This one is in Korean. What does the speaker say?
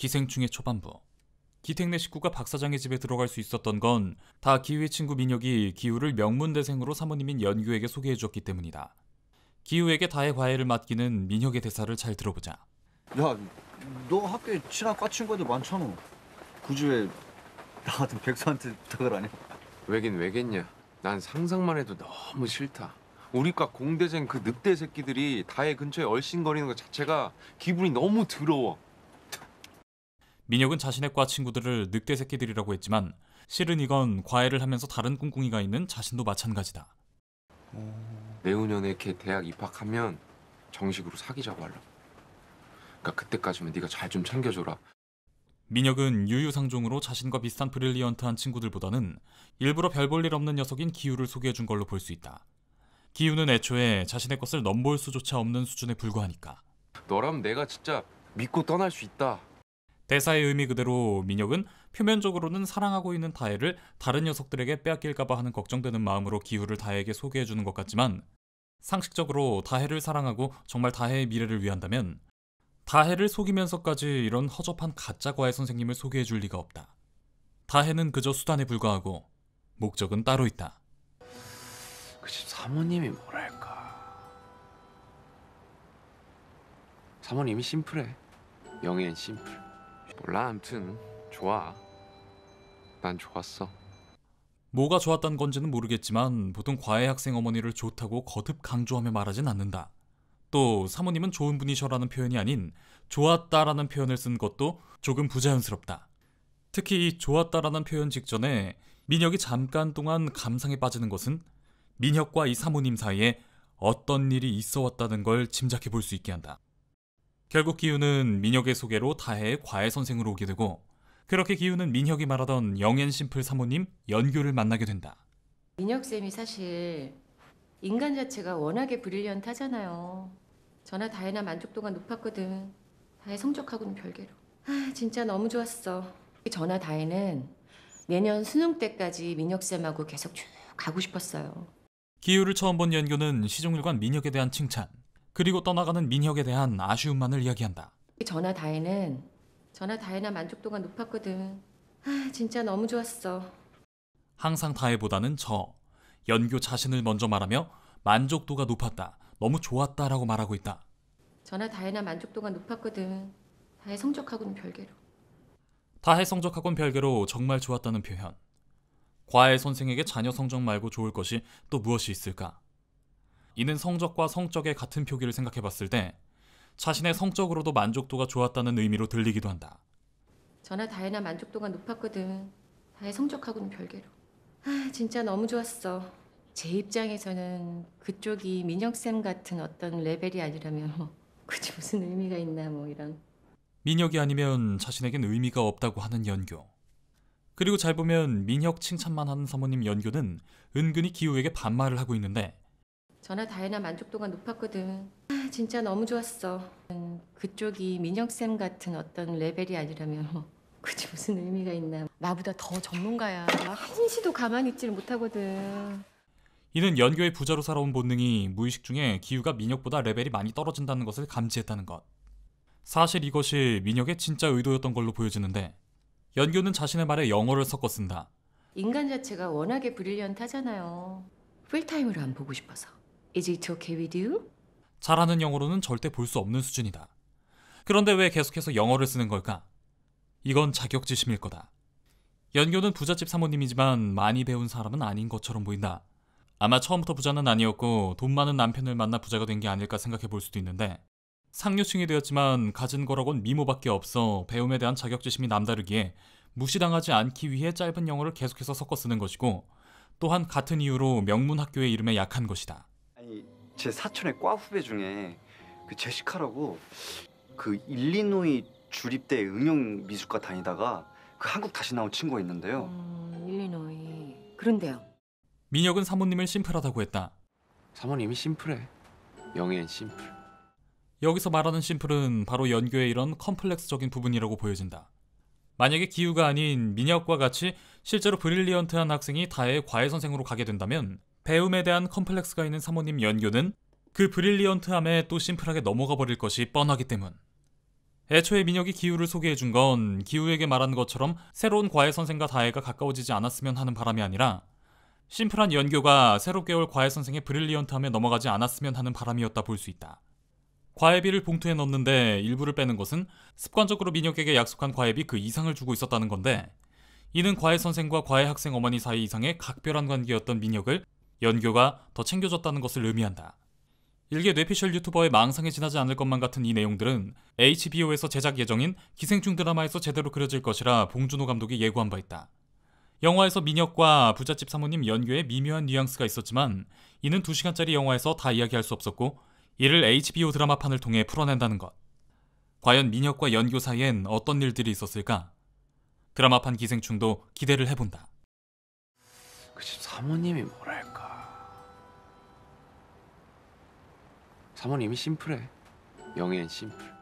기생충의 초반부. 기택내 식구가 박 사장의 집에 들어갈 수 있었던 건 다 기우의 친구 민혁이 기우를 명문대생으로 사모님인 연규에게 소개해 주었기 때문이다. 기우에게 다의 과외를 맡기는 민혁의 대사를 잘 들어보자. 야, 너 학교에 친한 과 친구들 많잖아. 굳이 그 왜나 같은 백수한테 부탁을 하냐? 왜긴 왜겠냐. 난 상상만 해도 너무 싫다. 우리 과 공대생 그 늑대 새끼들이 다의 근처에 얼씬거리는 것 자체가 기분이 너무 더러워. 민혁은 자신의 과 친구들을 늑대 새끼들이라고 했지만 실은 이건 과외를 하면서 다른 꿍꿍이가 있는 자신도 마찬가지다. 내후년에 걔 대학 입학하면 정식으로 사귀자고 하려. 그러니까 그때까지면 네가 잘 좀 챙겨줘라. 민혁은 유유상종으로 자신과 비슷한 브릴리언트한 친구들보다는 일부러 별 볼 일 없는 녀석인 기우를 소개해준 걸로 볼 수 있다. 기우는 애초에 자신의 것을 넘볼 수조차 없는 수준에 불과하니까. 너라면 내가 진짜 믿고 떠날 수 있다. 대사의 의미 그대로 민혁은 표면적으로는 사랑하고 있는 다혜를 다른 녀석들에게 빼앗길까봐 하는 걱정되는 마음으로 기우를 다혜에게 소개해주는 것 같지만 상식적으로 다혜를 사랑하고 정말 다혜의 미래를 위한다면 다혜를 속이면서까지 이런 허접한 가짜 과외 선생님을 소개해줄 리가 없다. 다혜는 그저 수단에 불과하고 목적은 따로 있다. 그 집 사모님이 뭐랄까 사모님이 심플해 명예엔 심플 몰라 암튼 좋아 난 좋았어 뭐가 좋았던 건지는 모르겠지만 보통 과외 학생 어머니를 좋다고 거듭 강조하며 말하진 않는다 또 사모님은 좋은 분이셔라는 표현이 아닌 좋았다라는 표현을 쓴 것도 조금 부자연스럽다 특히 이 좋았다라는 표현 직전에 민혁이 잠깐 동안 감상에 빠지는 것은 민혁과 이 사모님 사이에 어떤 일이 있어 왔다는 걸 짐작해 볼 수 있게 한다. 결국 기우는 민혁의 소개로 다혜의 과외 선생으로 오게 되고 그렇게 기우는 민혁이 말하던 영앤 심플 사모님 연교를 만나게 된다. 민혁 쌤이 사실 인간 자체가 워낙에 브릴리언트하잖아요. 저나 다혜나 만족도가 높았거든. 다혜 성적하고는 별개로. 아 진짜 너무 좋았어. 저나 다혜는 내년 수능 때까지 민혁 쌤하고 계속 쭉 가고 싶었어요. 기우를 처음 본 연교는 시종일관 민혁에 대한 칭찬. 그리고 떠나가는 민혁에 대한 아쉬움만을 이야기한다. 전화 다혜는 전화 다혜나 만족도가 높았거든. 아, 진짜 너무 좋았어. 항상 다혜보다는 저 연교 자신을 먼저 말하며 만족도가 높았다. 너무 좋았다라고 말하고 있다. 전화 다혜나 만족도가 높았거든. 다혜 성적하고는 별개로. 다혜 성적하고는 별개로 정말 좋았다는 표현. 과외 선생에게 자녀 성적 말고 좋을 것이 또 무엇이 있을까? 이는 성적과 성적의 같은 표기를 생각해 봤을 때 자신의 성적으로도 만족도가 좋았다는 의미로 들리기도 한다. 전나 다혜나 만족도가 높았거든. 다혜 성적하고는 별개로. 아, 진짜 너무 좋았어. 제 입장에서는 그쪽이 민혁쌤 같은 어떤 레벨이 아니라면 뭐 굳이 무슨 의미가 있나 뭐 이런. 민혁이 아니면 자신에겐 의미가 없다고 하는 연교. 그리고 잘 보면 민혁 칭찬만 하는 사모님 연교는 은근히 기우에게 반말을 하고 있는데 전화 다이나 만족도가 높았거든. 아, 진짜 너무 좋았어. 그쪽이 민영쌤 같은 어떤 레벨이 아니라면 뭐 굳이 무슨 의미가 있나. 나보다 더 전문가야. 한시도 가만히 있지를 못하거든. 이는 연교의 부자로 살아온 본능이 무의식 중에 기우가 민혁보다 레벨이 많이 떨어진다는 것을 감지했다는 것. 사실 이것이 민혁의 진짜 의도였던 걸로 보여지는데 연교는 자신의 말에 영어를 섞어 쓴다. 인간 자체가 워낙에 브릴리언트하잖아요. 풀타임으로 안 보고 싶어서. Is it okay with you? 잘하는 영어로는 절대 볼 수 없는 수준이다. 그런데 왜 계속해서 영어를 쓰는 걸까? 이건 자격지심일 거다. 연교는 부잣집 사모님이지만 많이 배운 사람은 아닌 것처럼 보인다. 아마 처음부터 부자는 아니었고 돈 많은 남편을 만나 부자가 된 게 아닐까 생각해 볼 수도 있는데 상류층이 되었지만 가진 거라곤 미모밖에 없어 배움에 대한 자격지심이 남다르기에 무시당하지 않기 위해 짧은 영어를 계속해서 섞어 쓰는 것이고 또한 같은 이유로 명문 학교의 이름에 약한 것이다. 제 사촌의 과 후배 중에 그 제시카라고 그 일리노이 주립대 응용 미술과 다니다가 그 한국 다시 나온 친구가 있는데요. 음, 일리노이. 그런데요. 민혁은 사모님을 심플하다고 했다. 사모님이 심플해. 영애는 심플. 여기서 말하는 심플은 바로 연교의 이런 컴플렉스적인 부분이라고 보여진다. 만약에 기우가 아닌 민혁과 같이 실제로 브릴리언트한 학생이 다혜의 과외 선생으로 가게 된다면 배움에 대한 컴플렉스가 있는 사모님 연교는 그 브릴리언트함에 또 심플하게 넘어가 버릴 것이 뻔하기 때문. 애초에 민혁이 기우를 소개해준 건 기우에게 말한 것처럼 새로운 과외 선생과 다혜가 가까워지지 않았으면 하는 바람이 아니라 심플한 연교가 새롭게 올 과외 선생의 브릴리언트함에 넘어가지 않았으면 하는 바람이었다 볼 수 있다. 과외비를 봉투에 넣는데 일부를 빼는 것은 습관적으로 민혁에게 약속한 과외비 그 이상을 주고 있었다는 건데 이는 과외 선생과 과외 학생 어머니 사이 이상의 각별한 관계였던 민혁을 연교가 더 챙겨줬다는 것을 의미한다. 일개 뇌피셜 유튜버의 망상에 지나지 않을 것만 같은 이 내용들은 HBO에서 제작 예정인 기생충 드라마에서 제대로 그려질 것이라 봉준호 감독이 예고한 바 있다. 영화에서 민혁과 부잣집 사모님 연교의 미묘한 뉘앙스가 있었지만 이는 2시간짜리 영화에서 다 이야기할 수 없었고 이를 HBO 드라마판을 통해 풀어낸다는 것. 과연 민혁과 연교 사이엔 어떤 일들이 있었을까? 드라마판 기생충도 기대를 해본다. 그 집 사모님이 뭐랄까. 사모님이 심플해. 영애는 심플.